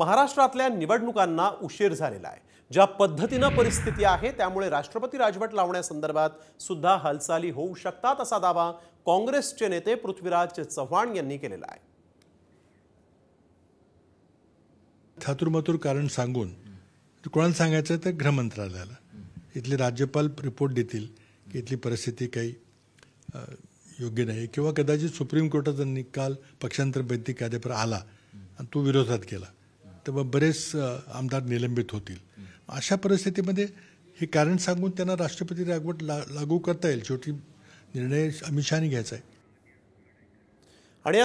महाराष्ट्रातल्या निवडणुकांना उशीर झालेला आहे ज्या पद्धतीनं परिस्थिती आहे त्यामुळे राष्ट्रपती राजवट लावण्यासंदर्भात सुद्धा हालचाली होऊ शकतात असा दावा काँग्रेसचे नेते पृथ्वीराज चव्हाण यांनी केलेला आहे थातुरमातूर कारण सांगून कोणाला सांगायचं तर गृहमंत्रालयाला इथले राज्यपाल रिपोर्ट देतील की इथली परिस्थिती काही योग्य नाही किंवा कदाचित सुप्रीम कोर्टाचा निकाल पक्षांतर कायद्यावर कायद्यापर आला आणि तो विरोधात केला मग बरेच आमदार निलंबित होतील अशा परिस्थितीमध्ये हे कारण सांगून त्यांना राष्ट्रपती रागवट ला लागू करता येईल शेवटी निर्णय अमित शहाने घ्यायचा आहे